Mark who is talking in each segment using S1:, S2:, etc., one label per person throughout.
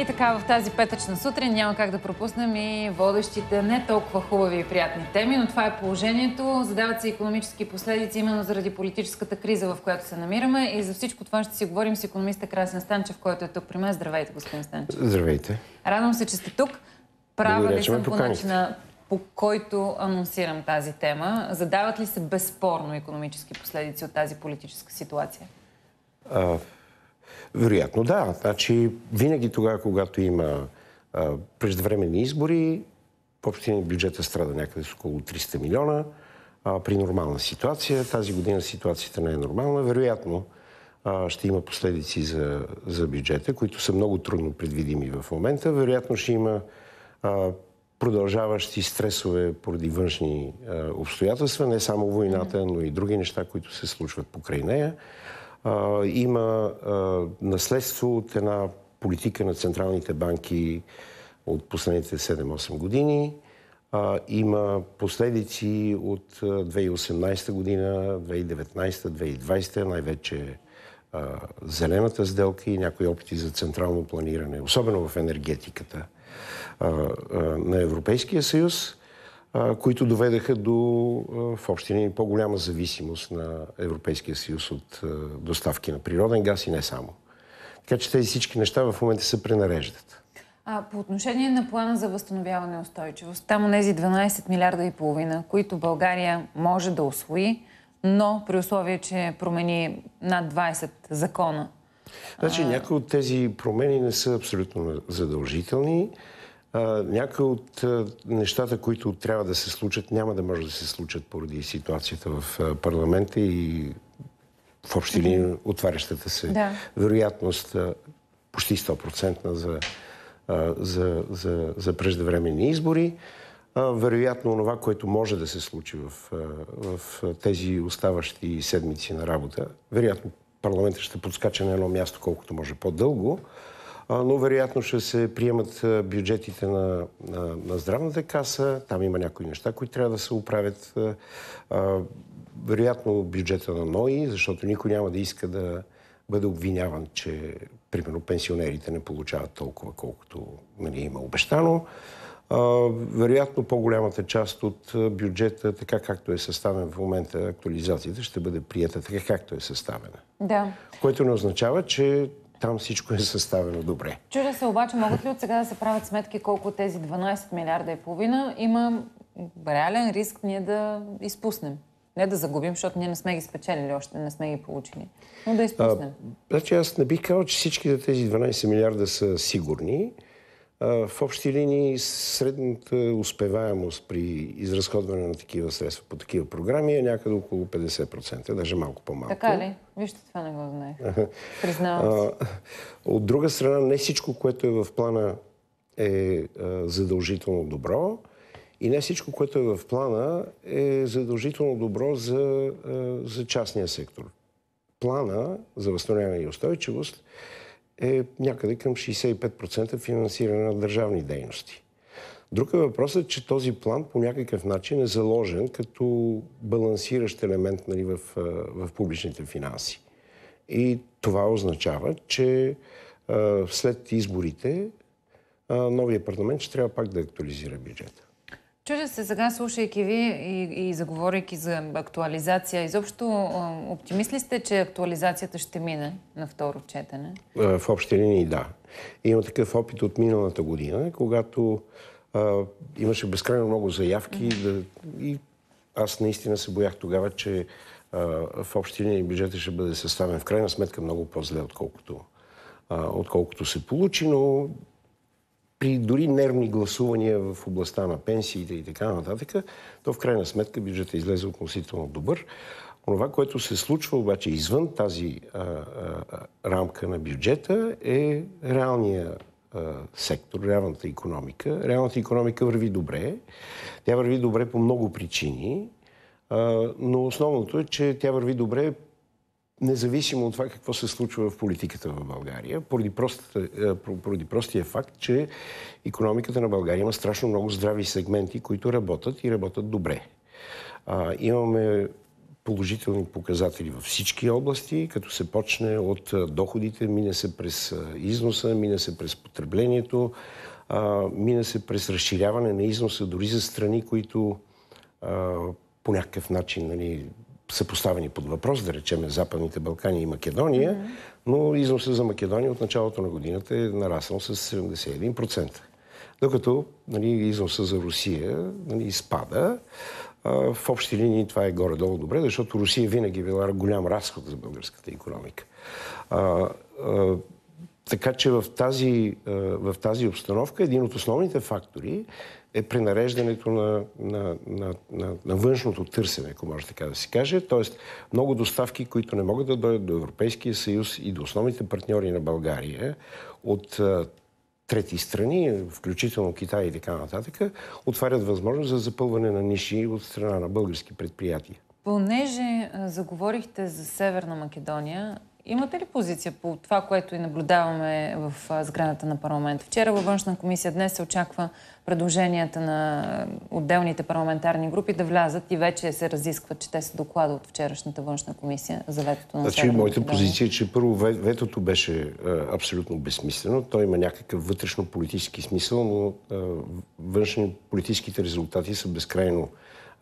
S1: И така в тази петъчна сутрин няма как да пропуснем и водещите не толкова хубави и приятни теми, но това е положението. Задават се економически последици именно заради политическата криза, в която се намираме. И за всичко това ще си говорим с економиста Красен Станчев, който е тук при мен. Здравейте, господин Станчев. Здравейте. Радвам се, че сте тук.
S2: Права ли съм по начина,
S1: по който анонсирам тази тема? Задават ли се безспорно економически последици от тази политическа ситуация? Uh...
S2: Вероятно да. Значи винаги тогава, когато има а, избори, въобще бюджета е страда някъде с около 300 милиона. А, при нормална ситуация, тази година ситуацията не е нормална, вероятно а, ще има последици за, за бюджета, които са много трудно предвидими в момента. Вероятно ще има а, продължаващи стресове поради външни обстоятелства, не само войната, но и други неща, които се случват покрай нея а, има а, наследство от една политика на централните банки от последните 7-8 години. А, има последици от 2018 година, 2019, 2020, най-вече зелената сделка и някои опити за централно планиране, особено в енергетиката на Европейския съюз които доведаха до в общини по-голяма зависимост на Европейския съюз от доставки на природен газ и не само. Така че тези всички неща в момента се пренареждат.
S1: А, по отношение на плана за възстановяване и устойчивост, там тези 12 милиарда и половина, които България може да освои, но при условие, че промени над 20 закона.
S2: Значи някои от тези промени не са абсолютно задължителни някои от нещата, които трябва да се случат, няма да може да се случат поради ситуацията в парламента и в общи линии отварящата се да. вероятност почти 100% за, за, за, за преждевременни избори. Вероятно, това, което може да се случи в, в тези оставащи седмици на работа, вероятно парламентът ще подскача на едно място колкото може по-дълго, но вероятно ще се приемат бюджетите на, на, на здравната каса. Там има някои неща, които трябва да се оправят. Вероятно бюджета на НОИ, защото никой няма да иска да бъде обвиняван, че примерно пенсионерите не получават толкова, колкото нали, има обещано. Вероятно по-голямата част от бюджета, така както е съставен в момента актуализацията, ще бъде прията така както е съставена. Да. Което не означава, че там всичко е съставено добре.
S1: Чудя се обаче, могат ли от сега да се правят сметки колко тези 12 милиарда и половина има реален риск ние да изпуснем? Не да загубим, защото ние не сме ги спечелили още, не сме ги получили. Но да изпуснем. А,
S2: значи аз не бих казал, че всички тези 12 милиарда са сигурни. В общи линии средната успеваемост при изразходване на такива средства по такива програми е някъде около 50%, даже малко по-малко. Така
S1: ли? Вижте, това не го знаех.
S2: Признавам се. От друга страна, не всичко, което е в плана е задължително добро и не всичко, което е в плана е задължително добро за, за частния сектор. Плана за възстановяване и устойчивост е някъде към 65% финансиране на държавни дейности. Друг е въпросът, че този план по някакъв начин е заложен като балансиращ елемент нали, в, в публичните финанси. И това означава, че а, след изборите а, новия парламент ще трябва пак да актуализира бюджета.
S1: Чудя се сега, слушайки ви и, и заговорейки за актуализация. Изобщо оптимист ли сте, че актуализацията ще мине на второ четене?
S2: Е, в общи линии да. Има такъв опит от миналата година, когато а, имаше безкрайно много заявки да, и аз наистина се боях тогава, че а, в общи линии бюджета ще бъде съставен в крайна сметка много по-зле, отколкото, а, отколкото се получи, но при дори нервни гласувания в областта на пенсиите и така нататък, то в крайна сметка бюджетът излезе относително добър. това, което се случва обаче извън тази а, а, рамка на бюджета е реалния а, сектор, реалната економика. Реалната економика върви добре. Тя върви добре по много причини, а, но основното е, че тя върви добре независимо от това какво се случва в политиката в България, поради, простата, е, поради простия факт, че економиката на България има страшно много здрави сегменти, които работят и работят добре. А, имаме положителни показатели във всички области, като се почне от доходите, мине се през износа, мине се през потреблението, а, мине се през разширяване на износа дори за страни, които а, по някакъв начин нали, са поставени под въпрос, да речем Западните Балкани и Македония, mm-hmm. но износът за Македония от началото на годината е нараснал с 71%. Докато нали, износът за Русия нали, изпада, а, в общи линии това е горе-долу добре, защото Русия винаги е била голям разход за българската економика. А, а, така че в тази, в тази обстановка един от основните фактори е принареждането на, на, на, на, на външното търсене, ако може така да се каже. Тоест, много доставки, които не могат да дойдат до Европейския съюз и до основните партньори на България от а, трети страни, включително Китай и така нататък, отварят възможност за запълване на ниши от страна на български предприятия.
S1: Понеже а, заговорихте за Северна Македония, Имате ли позиция по това, което и наблюдаваме в сградата на парламента? Вчера във външна комисия, днес се очаква предложенията на отделните парламентарни групи да влязат и вече се разискват, че те са доклада от вчерашната външна комисия за ветото на Значи, моята позиция
S2: е, че първо ветото беше а, абсолютно безсмислено. Той има някакъв вътрешно политически смисъл, но външни политическите резултати са безкрайно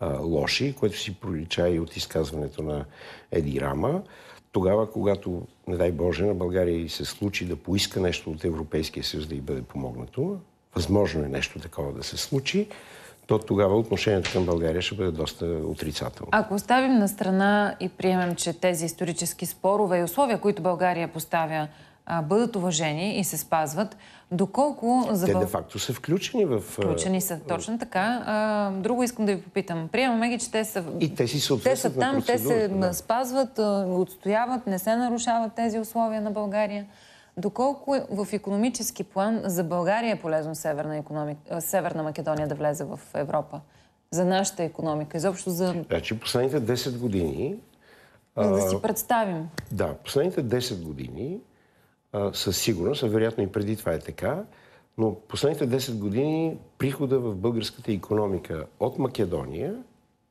S2: а, лоши, което си пролича и от изказването на Еди Рама тогава, когато, не дай Боже, на България и се случи да поиска нещо от Европейския съюз да й бъде помогнато, възможно е нещо такова да се случи, то тогава отношението към България ще бъде доста отрицателно.
S1: Ако оставим на страна и приемем, че тези исторически спорове и условия, които България поставя а, бъдат уважени и се спазват. Доколко... За... Те де-факто
S2: са включени в... Включени
S1: са, точно така. А, друго искам да ви попитам. Приемаме ги, че те са... И
S2: те си Те са там, те се да.
S1: спазват, отстояват, не се нарушават тези условия на България. Доколко е в економически план за България е полезно Северна, економик... Северна Македония да влезе в Европа? За нашата економика, изобщо за...
S2: Значи последните 10 години... За да си
S1: представим.
S2: да, последните 10 години със сигурност, а вероятно и преди това е така, но последните 10 години прихода в българската економика от Македония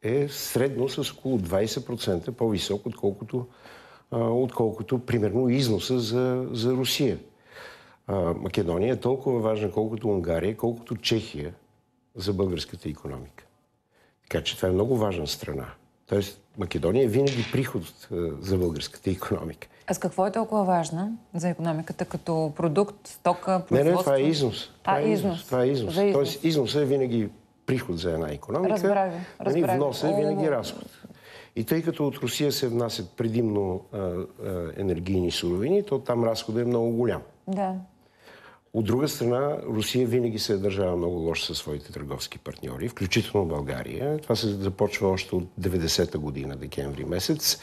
S2: е средно с около 20% по-висок, отколкото, отколкото примерно износа за, за Русия. Македония е толкова важна, колкото Унгария, колкото Чехия за българската економика. Така че това е много важна страна. Тоест, Македония е винаги приход за българската економика.
S1: А с какво е толкова важна за економиката като продукт, стока, производство? Не, не, това е износ. Това а, е износ. Това е износ.
S2: износ. Тоест износът е винаги приход за една економика. Разбрах нали, ви. Вносът е винаги разход. И тъй като от Русия се внасят предимно а, а, енергийни суровини, то там разходът е много голям. Да. От друга страна, Русия винаги се е държава много лошо със своите търговски партньори, включително България. Това се започва още от 90-та година, декември месец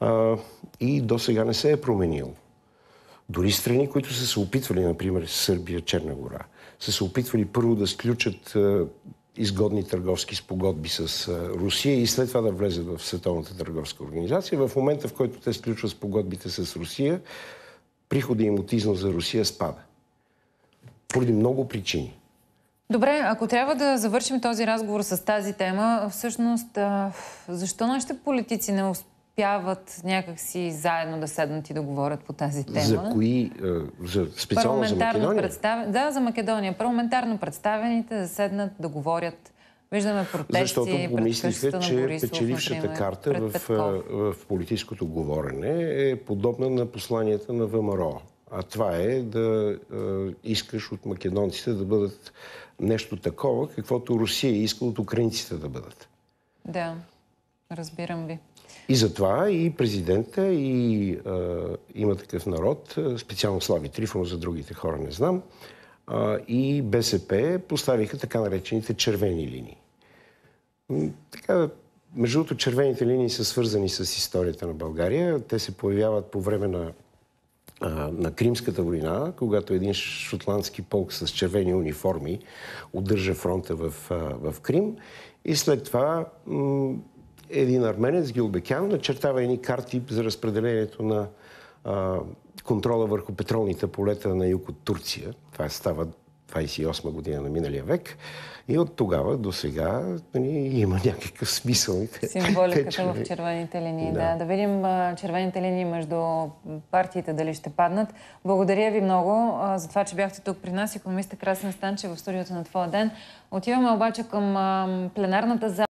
S2: а, и до сега не се е променил. Дори страни, които са се опитвали, например Сърбия, Черна гора, са се опитвали първо да сключат а, изгодни търговски спогодби с а, Русия и след това да влезат в Световната търговска организация. В момента, в който те сключват спогодбите с Русия, приходи им от износ за Русия спада. Поради много причини.
S1: Добре, ако трябва да завършим този разговор с тази тема, всъщност, а, защо нашите политици не успяват? успяват някакси заедно да седнат и да говорят по тази тема. За
S2: кои? За специално за Македония?
S1: Представ... Да, за Македония. Парламентарно представените да седнат да говорят Виждаме протести Защото помислиха, че Борисов, печелившата например, карта
S2: в, в политическото говорене е подобна на посланията на ВМРО. А това е да е, искаш от македонците да бъдат нещо такова, каквото Русия иска от украинците да бъдат.
S1: Да, разбирам ви.
S2: И затова и президента, и а, има такъв народ, специално Слави Трифон, за другите хора не знам, а, и БСП поставиха така наречените червени линии. Така, между другото, червените линии са свързани с историята на България. Те се появяват по време на, а, на Кримската война, когато един шотландски полк с червени униформи удържа фронта в, а, в Крим. И след това един арменец, Гилбекян, начертава едни карти за разпределението на а, контрола върху петролните полета на юг от Турция. Това става 28 година на миналия век. И от тогава до сега ни нали, има някакъв смисъл. Символиката в
S1: червените линии. Да. да, да видим червените линии между партиите дали ще паднат. Благодаря ви много за това, че бяхте тук при нас. Економиста Красен Станче в студиото на Твоя ден. Отиваме обаче към пленарната зала.